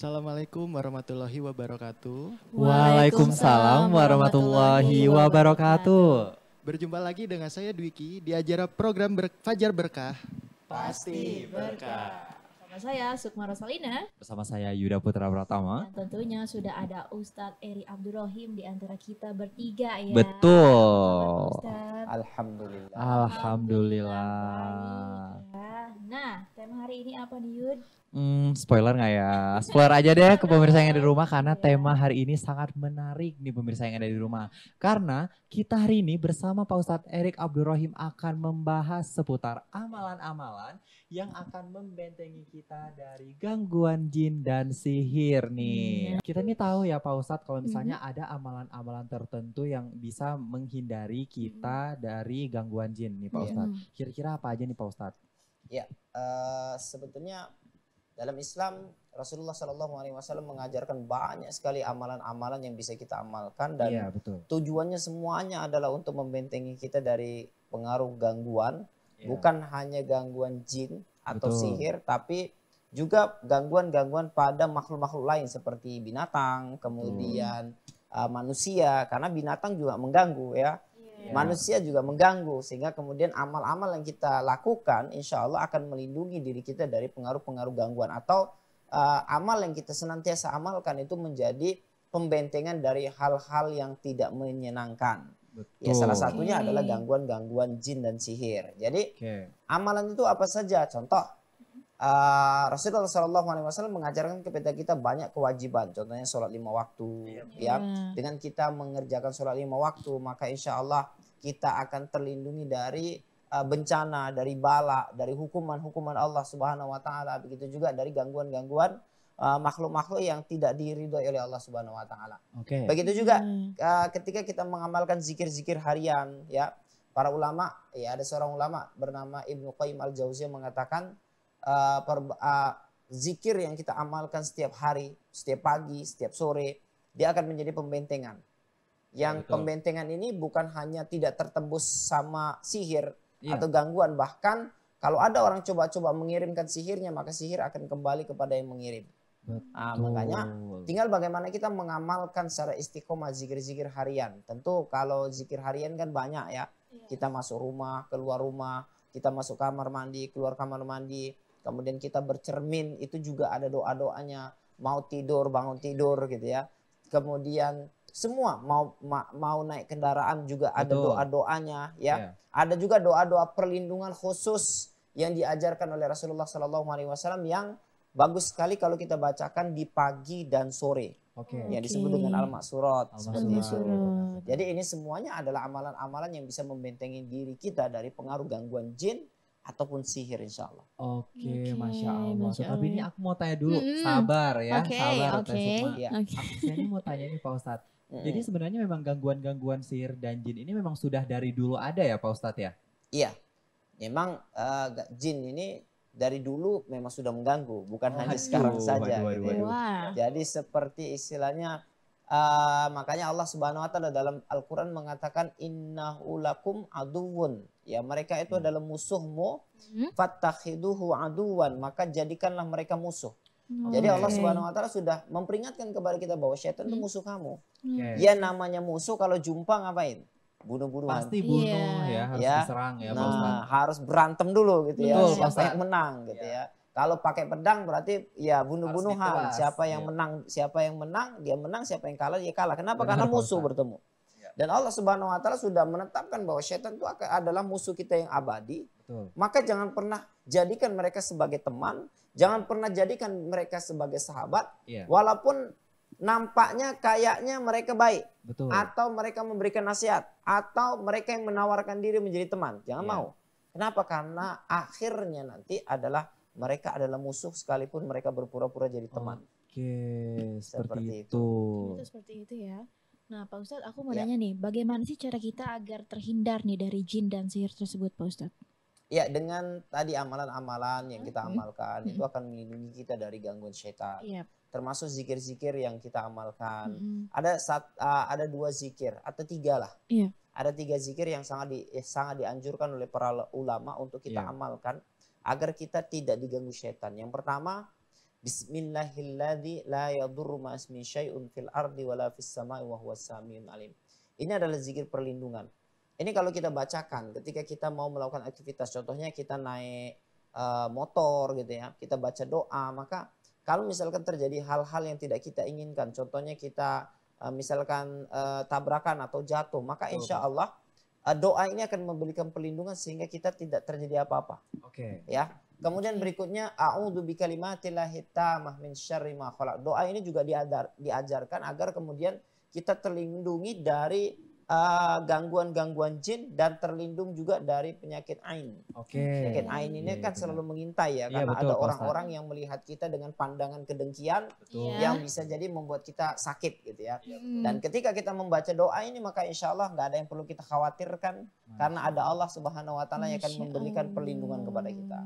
Assalamualaikum warahmatullahi wabarakatuh. Waalaikumsalam warahmatullahi wabarakatuh. Berjumpa lagi dengan saya Dwiki di acara program Ber Fajar Berkah. Pasti berkah. Bersama saya Sukma Rosalina. Bersama saya Yuda Putra Pratama. Dan tentunya sudah ada Ustadz Eri Abdurrahim di antara kita bertiga ya. Betul. Alhamdulillah. Alhamdulillah. Alhamdulillah. Ya. Nah, Tema hari ini apa nih Yud? Hmm, spoiler nggak ya? Spoiler aja deh ke pemirsa yang ada di rumah karena tema hari ini sangat menarik nih pemirsa yang ada di rumah. Karena kita hari ini bersama Pak Ustadz Erik Abdurrahim akan membahas seputar amalan-amalan yang akan membentengi kita dari gangguan jin dan sihir nih. Yeah. Kita nih tahu ya Pak Ustadz kalau misalnya -hmm. ada amalan-amalan tertentu yang bisa menghindari kita -hmm. dari gangguan jin nih Pak iya. Ustadz. Mm-hmm. Kira-kira apa aja nih Pak Ustadz? Ya, uh, sebetulnya dalam Islam Rasulullah Shallallahu Alaihi Wasallam mengajarkan banyak sekali amalan-amalan yang bisa kita amalkan dan ya, betul. tujuannya semuanya adalah untuk membentengi kita dari pengaruh gangguan, ya. bukan hanya gangguan jin atau betul. sihir, tapi juga gangguan-gangguan pada makhluk-makhluk lain seperti binatang, kemudian hmm. uh, manusia, karena binatang juga mengganggu ya yeah. manusia juga mengganggu sehingga kemudian amal-amal yang kita lakukan insya Allah akan melindungi diri kita dari pengaruh-pengaruh gangguan atau uh, amal yang kita senantiasa amalkan itu menjadi pembentengan dari hal-hal yang tidak menyenangkan. Ya, Betul. Ya salah satunya okay. adalah gangguan-gangguan jin dan sihir. Jadi okay. amalan itu apa saja? Contoh Ah, Rasulullah Shallallahu Alaihi Wasallam mengajarkan kepada kita banyak kewajiban, contohnya sholat lima waktu, iya, ya. ya. Dengan kita mengerjakan sholat lima waktu, maka insya Allah kita akan terlindungi dari uh, bencana, dari bala, dari hukuman-hukuman Allah Subhanahu Wa Taala. Begitu juga dari gangguan-gangguan ah, makhluk-makhluk uh, yang tidak diridhoi oleh Allah Subhanahu Wa Taala. Okay. Begitu juga uh, ketika kita mengamalkan zikir-zikir harian, ya. Para ulama, ya ada seorang ulama bernama Ibnu Qayyim al-Jauziyah mengatakan uh, eh, per, uh, eh, zikir yang kita amalkan setiap hari, setiap pagi, setiap sore, dia akan menjadi pembentengan. Yang Betul. pembentengan ini bukan hanya tidak tertembus sama sihir iya. atau gangguan, bahkan kalau ada orang coba-coba mengirimkan sihirnya, maka sihir akan kembali kepada yang mengirim. Ah, makanya tinggal bagaimana kita mengamalkan secara istiqomah zikir-zikir harian. Tentu kalau zikir harian kan banyak ya. Iya. Kita masuk rumah, keluar rumah, kita masuk kamar mandi, keluar kamar mandi, kemudian kita bercermin itu juga ada doa-doanya mau tidur bangun tidur gitu ya kemudian semua mau ma, mau naik kendaraan juga ada Betul. doa-doanya ya yeah. ada juga doa-doa perlindungan khusus yang diajarkan oleh Rasulullah Sallallahu Alaihi Wasallam yang bagus sekali kalau kita bacakan di pagi dan sore okay. yang disebut dengan al-maksurat jadi ini semuanya adalah amalan-amalan yang bisa membentengi diri kita dari pengaruh gangguan jin ataupun sihir insya Allah. Oke, okay, okay, masya Allah. Masya Allah. Tapi ini aku mau tanya dulu, hmm. sabar ya, okay, sabar okay. Teh Sukma. Iya. Okay. Aku ini mau tanya nih Pak Ustadz. Hmm. Jadi sebenarnya memang gangguan-gangguan sihir dan jin ini memang sudah dari dulu ada ya Pak Ustadz ya? Iya, memang uh, jin ini dari dulu memang sudah mengganggu, bukan oh, hanya sekarang aduh, saja. Aduh, aduh, gitu. Ya. aduh. Jadi seperti istilahnya Ah, makanya Allah Subhanahu wa taala dalam Al-Qur'an mengatakan innahu lakum aduwun. Ya, mereka itu hmm. adalah musuhmu. Hmm. Fattakhiduhu aduwan, maka jadikanlah mereka musuh. Hmm. Jadi Allah Subhanahu wa taala sudah memperingatkan kepada kita bahwa syaitan itu hmm. musuh kamu. Hmm. Ya namanya musuh kalau jumpa ngapain? bunuh-bunuhan. Pasti iya. bunuh yeah. ya, harus ya. diserang ya, Nah, harus berantem dulu gitu ya, Betul, ya, siapa yang menang gitu yeah. ya. Iya. Kalau pakai pedang berarti ya bunuh-bunuhan. Siapa yang ya. menang, siapa yang menang, dia menang, siapa yang kalah dia kalah. Kenapa? Benar, Karena musuh bertemu. Ya. Dan Allah Subhanahu wa taala sudah menetapkan bahwa setan itu adalah musuh kita yang abadi. Betul. Maka jangan pernah jadikan mereka sebagai teman, jangan pernah jadikan mereka sebagai sahabat ya. walaupun nampaknya kayaknya mereka baik Betul. atau mereka memberikan nasihat atau mereka yang menawarkan diri menjadi teman. Jangan ya. mau. Kenapa? Karena akhirnya nanti adalah mereka adalah musuh sekalipun mereka berpura-pura jadi teman. Oke, seperti, seperti itu. itu. seperti itu ya. Nah, Pak Ustadz, aku mau ya. tanya nih, bagaimana sih cara kita agar terhindar nih dari jin dan sihir tersebut, Pak Ustadz? Ya, dengan tadi amalan-amalan yang kita amalkan mm -hmm. itu akan melindungi kita dari gangguan syaitan. Yep. Iya. Termasuk zikir-zikir yang kita amalkan. Mm -hmm. Ada sat, uh, ada dua zikir atau tiga lah. Yeah. Ada tiga zikir yang sangat di, sangat dianjurkan oleh para ulama untuk kita yeah. amalkan agar kita tidak diganggu setan. Yang pertama, Bismillahirrahmanirrahim. Ini adalah zikir perlindungan. Ini kalau kita bacakan ketika kita mau melakukan aktivitas, contohnya kita naik eh, motor gitu ya, kita baca doa, maka kalau misalkan terjadi hal-hal yang tidak kita inginkan, contohnya kita eh, misalkan eh, tabrakan atau jatuh, maka insya Allah Eh, doa ini akan memberikan perlindungan sehingga kita tidak terjadi apa-apa. Oke. Okay. Ya. Kemudian berikutnya a'udzu bikalimatillahi tamah min syarri ma khalaq. Doa ini juga diajar, diajarkan agar kemudian kita terlindungi dari Eh, gangguan-gangguan uh, jin dan terlindung juga dari penyakit ain. Oke. Okay. Penyakit ain ini yeah, kan selalu mengintai ya, iya, karena betul, ada orang-orang yang melihat kita dengan pandangan kedengkian betul. Iya. yang bisa jadi membuat kita sakit gitu ya. Mm. Dan ketika kita membaca doa ini maka insya Allah nggak ada yang perlu kita khawatirkan Masya. karena ada Allah Subhanahu Wa Taala yang akan memberikan perlindungan kepada kita.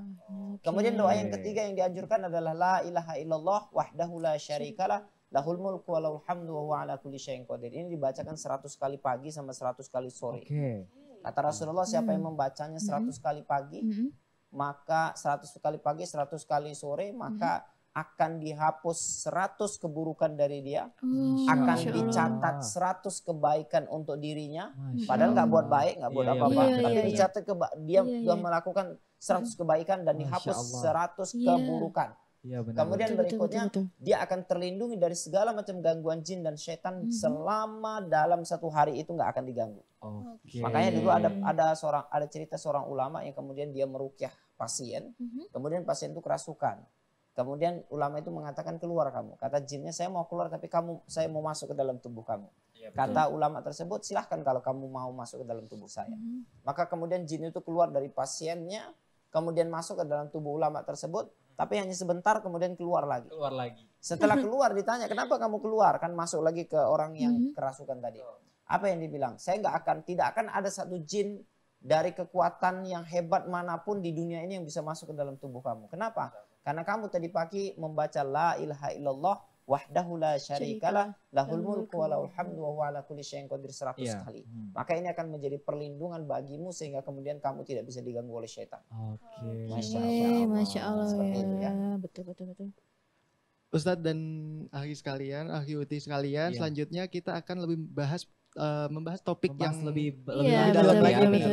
Okay. Kemudian doa yang ketiga yang dianjurkan adalah la ilaha illallah wahdahu la syarikalah Lahul mulku walau hamdu wa ala kulli syai'in qadir. Ini dibacakan 100 kali pagi sama 100 kali sore. Okay. Kata Rasulullah siapa yang membacanya 100 hmm. kali pagi, mm. maka 100 kali pagi, 100 kali sore, maka hmm. akan dihapus 100 keburukan dari dia, oh, akan dicatat 100 kebaikan untuk dirinya. Masya Padahal nggak buat baik, nggak buat iya, iya, apa-apa, yeah, yeah, tapi yeah, iya. dicatat keba dia sudah melakukan 100 kebaikan dan Masya dihapus Allah. 100 keburukan. Ya, benar. Kemudian betul, berikutnya betul, betul, betul. dia akan terlindungi dari segala macam gangguan jin dan setan -hmm. selama dalam satu hari itu nggak akan diganggu. Okay. Makanya dulu ada ada seorang ada cerita seorang ulama yang kemudian dia merukyah pasien, -hmm. kemudian pasien itu kerasukan. Kemudian ulama itu mengatakan keluar kamu. Kata jinnya saya mau keluar tapi kamu saya mau masuk ke dalam tubuh kamu. Ya, Kata ulama tersebut silahkan kalau kamu mau masuk ke dalam tubuh saya. -hmm. Maka kemudian jin itu keluar dari pasiennya, kemudian masuk ke dalam tubuh ulama tersebut tapi hanya sebentar kemudian keluar lagi. Keluar lagi. Setelah keluar ditanya, "Kenapa kamu keluar?" kan masuk lagi ke orang yang mm-hmm. kerasukan tadi. Apa yang dibilang? Saya nggak akan tidak akan ada satu jin dari kekuatan yang hebat manapun di dunia ini yang bisa masuk ke dalam tubuh kamu. Kenapa? Karena kamu tadi pagi membaca la ilaha illallah wahdahu la syarikalah lahul mulku wa lahul hamdu wa huwa ala kulli syai'in qadir seratus yeah. kali. Hmm. Maka ini akan menjadi perlindungan bagimu sehingga kemudian kamu tidak bisa diganggu oleh syaitan. Oke. Okay. Masya Allah. Masya Allah ya. Itu, ya. Betul betul betul. Ustadz dan ahli sekalian, ahli uti sekalian, yeah. selanjutnya kita akan lebih bahas uh, membahas topik membahas yang lebih lebih yeah, dalam lagi ya,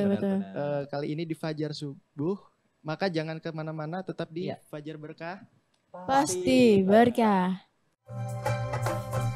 Uh, kali ini di Fajar Subuh. Maka jangan kemana-mana, tetap di yeah. Fajar Berkah. Pasti, Pasti berkah. Thank you.